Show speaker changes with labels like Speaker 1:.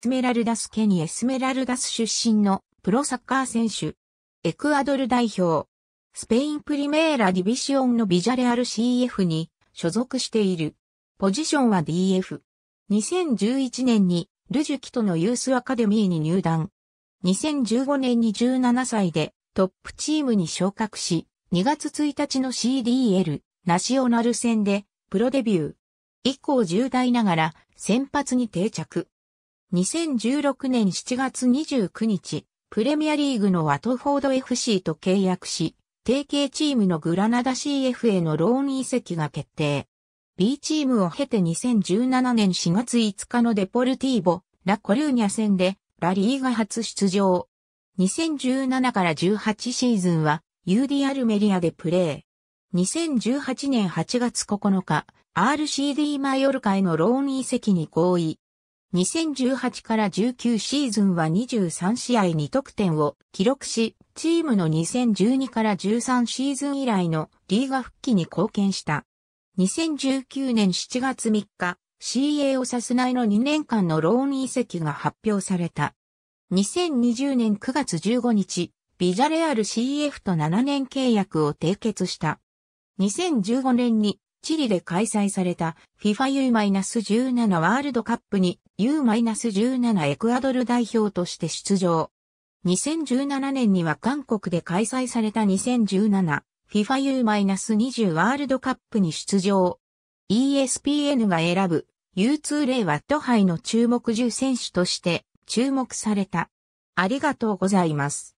Speaker 1: スメラルダスケニエスメラルダス出身のプロサッカー選手。エクアドル代表。スペインプリメーラディビシオンのビジャレアル CF に所属している。ポジションは DF。2011年にルジュキとのユースアカデミーに入団。2015年に17歳でトップチームに昇格し、2月1日の CDL ナショナル戦でプロデビュー。以降重大ながら先発に定着。2016年7月29日、プレミアリーグのワトフォード FC と契約し、提携チームのグラナダ CF へのローン移籍が決定。B チームを経て2017年4月5日のデポルティーボ、ラ・コルーニャ戦で、ラリーが初出場。2017から18シーズンは、UD アルメリアでプレー。2018年8月9日、RCD マヨルカへのローン移籍に合意。2018から19シーズンは23試合2得点を記録し、チームの2012から13シーズン以来のリーガ復帰に貢献した。2019年7月3日、CA をさすないの2年間のローン移籍が発表された。2020年9月15日、ビジャレアル CF と7年契約を締結した。2015年にチリで開催された FIFAU-17 ワールドカップに U-17 エクアドル代表として出場。2017年には韓国で開催された 2017FIFAU-20 ワールドカップに出場。ESPN が選ぶ U2 レイワット杯の注目10選手として注目された。ありがとうございます。